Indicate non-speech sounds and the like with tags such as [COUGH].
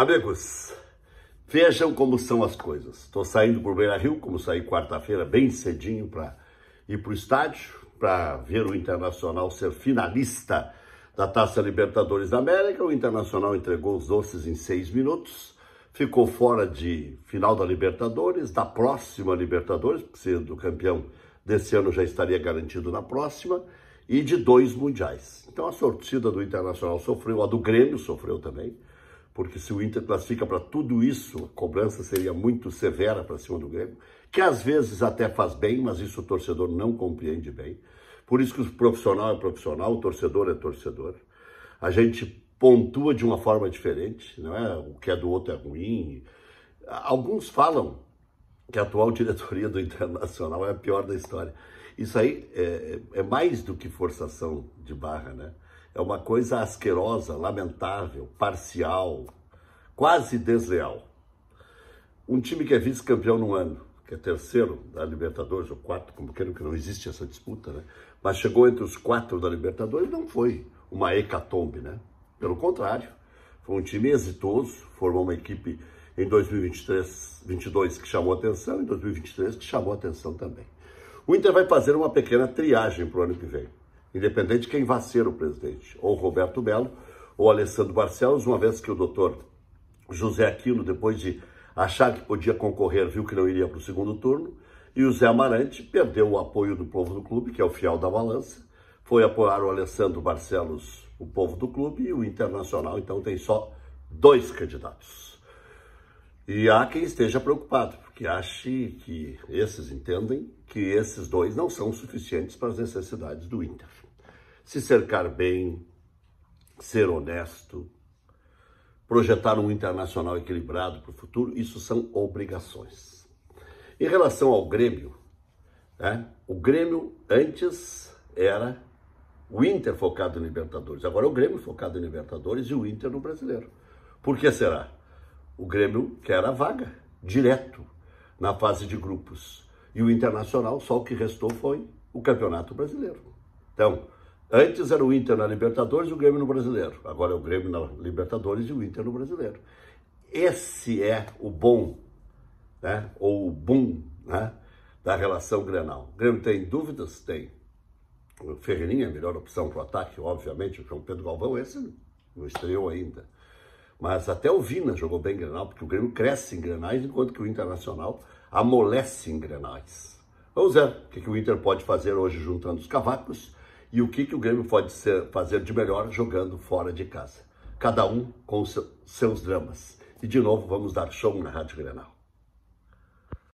Amigos, vejam como são as coisas. Estou saindo por Beira Rio, como saí quarta-feira, bem cedinho para ir para o estádio, para ver o Internacional ser finalista da Taça Libertadores da América. O Internacional entregou os doces em seis minutos, ficou fora de final da Libertadores, da próxima Libertadores, sendo campeão desse ano já estaria garantido na próxima, e de dois mundiais. Então a sortida do Internacional sofreu, a do Grêmio sofreu também porque se o Inter classifica para tudo isso, a cobrança seria muito severa para cima do Grêmio, que às vezes até faz bem, mas isso o torcedor não compreende bem. Por isso que o profissional é profissional, o torcedor é torcedor. A gente pontua de uma forma diferente, não é? O que é do outro é ruim. Alguns falam que a atual [LAUGHS] diretoria do Internacional é a pior da história. Isso aí é, é, é mais do que forçação de barra, né? É uma coisa asquerosa, lamentável, parcial, quase desleal. Um time que é vice-campeão no ano, que é terceiro da Libertadores, ou quarto, como queiram que não existe essa disputa, né? Mas chegou entre os quatro da Libertadores, não foi uma hecatombe, né? Pelo contrário, foi um time exitoso, formou uma equipe em 2023, 22 que chamou atenção, em 2023 que chamou atenção também. O Inter vai fazer uma pequena triagem para o ano que vem independente de quem vá ser o presidente, ou Roberto Melo, ou Alessandro Barcelos, uma vez que o doutor José Aquino, depois de achar que podia concorrer, viu que não iria para o segundo turno, e o Zé Amarante perdeu o apoio do povo do clube, que é o fiel da balança, foi apoiar o Alessandro Barcelos, o povo do clube, e o Internacional, então tem só dois candidatos. E há quem esteja preocupado, porque ache que esses entendem que esses dois não são suficientes para as necessidades do Inter se cercar bem, ser honesto, projetar um internacional equilibrado para o futuro, isso são obrigações. Em relação ao Grêmio, né, o Grêmio antes era o Inter focado em Libertadores, agora é o Grêmio focado em Libertadores e o Inter no Brasileiro. Por que será? O Grêmio quer a vaga, direto, na fase de grupos. E o Internacional, só o que restou foi o Campeonato Brasileiro. Então, Antes era o Inter na Libertadores e o Grêmio no Brasileiro. Agora é o Grêmio na Libertadores e o Inter no Brasileiro. Esse é o bom, né? ou o boom, né? da relação Grenal. O Grêmio tem dúvidas? Tem. O Ferreirinha é a melhor opção para o ataque, obviamente. O João Pedro Galvão, esse não estreou ainda. Mas até o Vina jogou bem em Grenal, porque o Grêmio cresce em Grenais, enquanto que o Internacional amolece em Grenais. Vamos ver o que, que o Inter pode fazer hoje juntando os cavacos e o que, que o Grêmio pode ser, fazer de melhor jogando fora de casa. Cada um com seu, seus dramas. E de novo vamos dar show na Rádio Grenal.